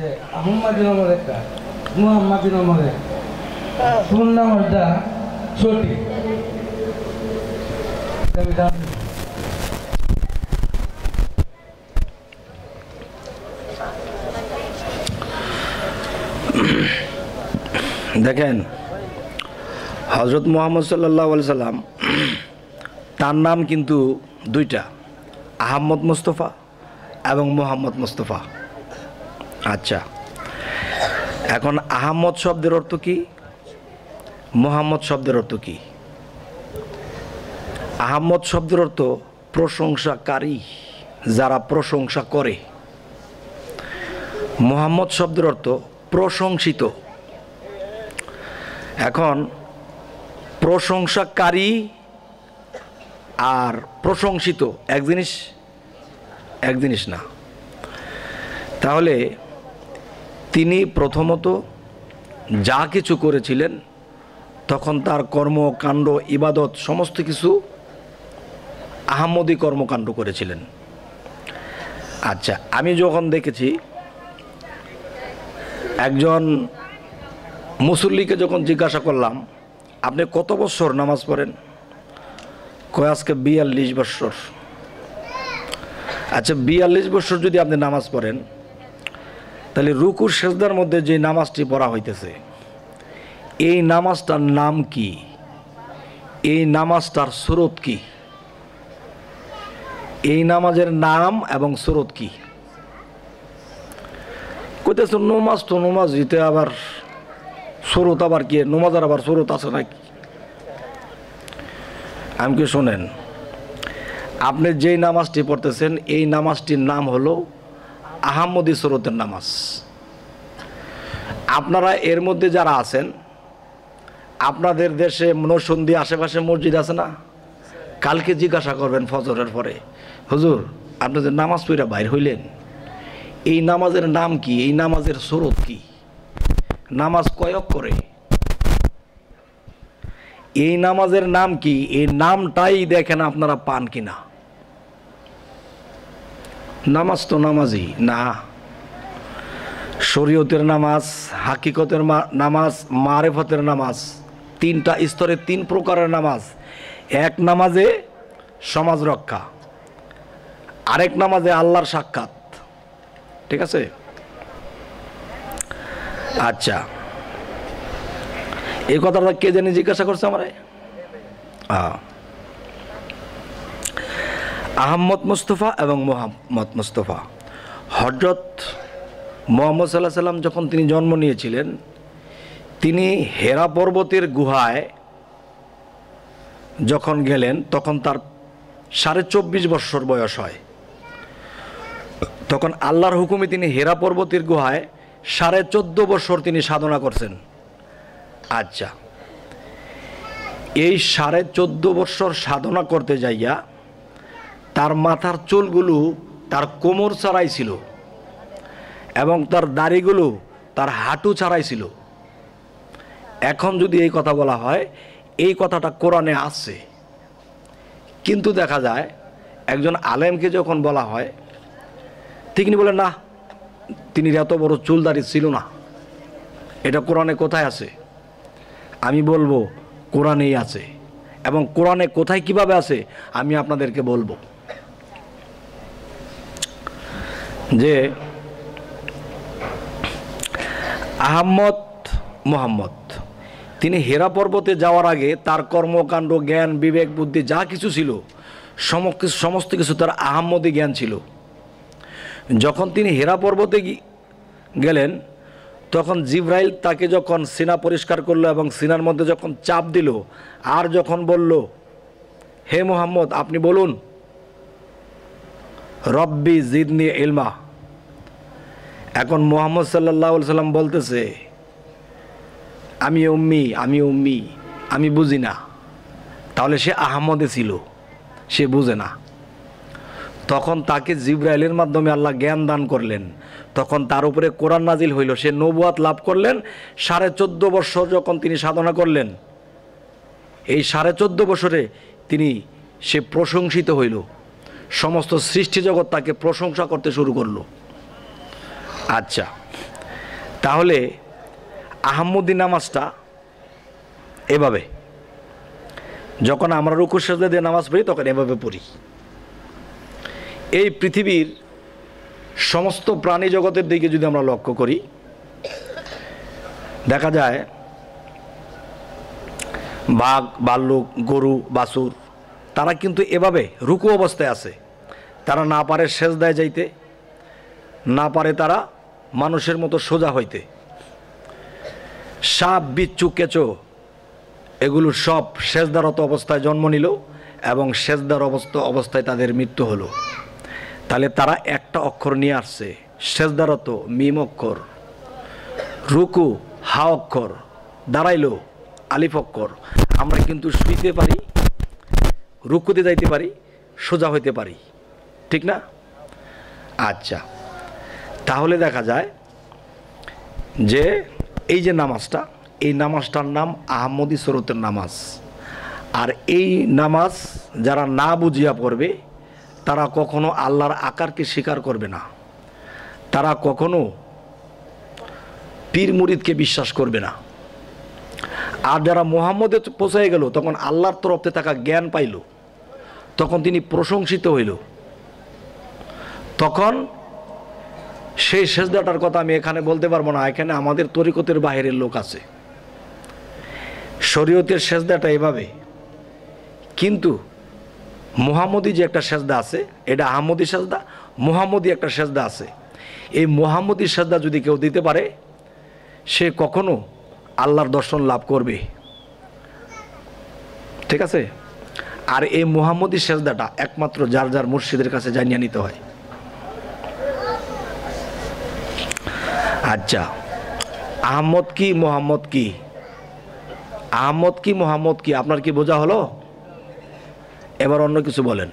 দেখেন হজরত মোহাম্মদ সাল্লাহ সাল্লাম তার নাম কিন্তু দুইটা আহম্মদ মুস্তফা এবং মোহাম্মদ মুস্তফা আচ্ছা এখন আহমদ শব্দের অর্থ কি মোহাম্মদ শব্দের অর্থ কি আহমদ শব্দের অর্থ প্রশংসাকারী যারা প্রশংসা করে মোহাম্মদ শব্দের অর্থ প্রশংসিত এখন প্রশংসাকারী আর প্রশংসিত এক জিনিস এক জিনিস না তাহলে তিনি প্রথমত যা কিছু করেছিলেন তখন তার কর্মকাণ্ড ইবাদত সমস্ত কিছু আহমদি কর্মকাণ্ড করেছিলেন আচ্ছা আমি যখন দেখেছি একজন মুসল্লিকে যখন জিজ্ঞাসা করলাম আপনি কত বছর নামাজ পড়েন কয় বিয়াল্লিশ বৎসর আচ্ছা বিয়াল্লিশ বছর যদি আপনি নামাজ পড়েন তাহলে রুকুর সেজদার মধ্যে যে নামাজটি পড়া হইতেছে এই নামাজটার নাম কি এই নামাজটার স্রোত কি এই নামাজের নাম এবং স্রোত কি কইতেছে নমাজ তো নমাজ দিতে আবার স্রোত আবার কি নমাজার আবার স্রোত আছে নাকি কি শোনেন আপনি যেই নামাজটি পড়তেছেন এই নামাজটির নাম হলো আহাম্মদী সুরতের নামাজ আপনারা এর মধ্যে যারা আছেন আপনাদের দেশে নসন্দি আশেপাশে মসজিদ আছে না কালকে জিজ্ঞাসা করবেন ফজরের পরে হুজুর আপনাদের নামাজ পুরা বাইর হইলেন এই নামাজের নাম কি এই নামাজের স্রোত কি নামাজ কয়ক করে এই নামাজের নাম কি এই নামটাই দেখেন আপনারা পান কিনা নামাজ তো নামাজই না শরীয়তের নামাজ হাকিকতের নামাজ মারেফতের নামাজ তিনটা স্তরে তিন প্রকারের নামাজ এক নামাজে সমাজ রক্ষা আরেক নামাজে আল্লাহর সাক্ষাৎ ঠিক আছে আচ্ছা এই কথাটা কে জানি জিজ্ঞাসা করছে আমার হ্যাঁ আহম্মদ মুস্তফা এবং মোহাম্মদ মুস্তফা হজরত মোহাম্মদ সাল্লাহ সাল্লাম যখন তিনি জন্ম নিয়েছিলেন তিনি হেরা পর্বতের গুহায় যখন গেলেন তখন তার সাড়ে চব্বিশ বৎসর বয়স হয় তখন আল্লাহর হুকুমে তিনি হেরা পর্বতের গুহায় সাড়ে চোদ্দ বছর তিনি সাধনা করছেন আচ্ছা এই সাড়ে চোদ্দ বৎসর সাধনা করতে যাইয়া তার মাথার চুলগুলো তার কোমর ছাড়াই ছিল এবং তার দাড়িগুলো তার হাঁটু ছাড়াই ছিল এখন যদি এই কথা বলা হয় এই কথাটা কোরআনে আসছে কিন্তু দেখা যায় একজন আলেমকে যখন বলা হয় তিনি বলেন না তিনি এত বড় চুলদারি ছিল না এটা কোরআনে কোথায় আছে আমি বলবো কোরআনেই আছে এবং কোরআনে কোথায় কিভাবে আছে আমি আপনাদেরকে বলবো যে আহম্মদ মোহাম্মদ তিনি হেরা পর্বতে যাওয়ার আগে তার কর্মকাণ্ড জ্ঞান বিবেক বুদ্ধি যা কিছু ছিল সমস্ত কিছু তার আহম্মদী জ্ঞান ছিল যখন তিনি হেরা পর্বতে গেলেন তখন জিব্রাইল তাকে যখন সিনা পরিষ্কার করলো এবং সিনার মধ্যে যখন চাপ দিল আর যখন বলল হে মোহাম্মদ আপনি বলুন রব্বি জিদনি ইলমা এখন মোহাম্মদ সাল্লা সাল্লাম বলতেছে আমি উম্মি আমি উম্মি আমি বুঝি না তাহলে সে আহমদে ছিল সে বুঝে না তখন তাকে জিব্রাইলের মাধ্যমে আল্লাহ জ্ঞান দান করলেন তখন তার উপরে কোরআন নাজিল হইল সে নবুয়াত লাভ করলেন সাড়ে চোদ্দ বছর যখন তিনি সাধনা করলেন এই সাড়ে চোদ্দ বছরে তিনি সে প্রশংসিত হইল সমস্ত সৃষ্টি জগৎ তাকে প্রশংসা করতে শুরু করলো আচ্ছা তাহলে আহমুদ্দিন নামাজটা এভাবে যখন আমরা রুকু সাজে দিয়ে নামাজ পড়ি তখন এভাবে পড়ি এই পৃথিবীর সমস্ত প্রাণী জগতের দিকে যদি আমরা লক্ষ্য করি দেখা যায় বাঘ ভাল্লুক গরু বাসুর তারা কিন্তু এভাবে রুকু অবস্থায় আছে তারা না পারে দেয় যাইতে না পারে তারা মানুষের মতো সোজা হইতে সাপ বিচ্ছু কেঁচো এগুলো সব সেজদারত অবস্থায় জন্ম নিল এবং সেজদার অবস্থা অবস্থায় তাদের মৃত্যু হলো তাহলে তারা একটা অক্ষর নিয়ে আসছে সেজদারত মিম অক্ষর রুকু হা অক্ষর দাঁড়াইল আলিফ অক্ষর আমরা কিন্তু শুইতে পারি রুকুতে যাইতে পারি সোজা হইতে পারি ঠিক না আচ্ছা তাহলে দেখা যায় যে এই যে নামাজটা এই নামাজটার নাম আহমদি সরতের নামাজ আর এই নামাজ যারা না বুঝিয়া পড়বে তারা কখনো আল্লাহর আকারকে স্বীকার করবে না তারা কখনো পীর মুরিদকে বিশ্বাস করবে না আর যারা মোহাম্মদে পৌঁছে গেল তখন আল্লাহর তরফতে থাকা জ্ঞান পাইল তখন তিনি প্রশংসিত হইল তখন সেই সেজদাটার কথা আমি এখানে বলতে পারবো না এখানে আমাদের তরিকতের বাহিরের লোক আছে শরীয়তের সেজদাটা এভাবে কিন্তু মোহাম্মদী যে একটা সেজদা আছে এটা আহমদী সেজদা মোহাম্মদী একটা সেজদা আছে এই মোহাম্মদী সেজদা যদি কেউ দিতে পারে সে কখনো আল্লাহর দর্শন লাভ করবে ঠিক আছে আর এই মুহাম্মদি সেজদাটা একমাত্র যার যার মুর্শিদের কাছে জানিয়ে নিতে হয় আচ্ছা আহমদ কি মোহাম্মদ কি আহমদ কি মোহাম্মদ কি আপনার কি বোঝা হলো এবার অন্য কিছু বলেন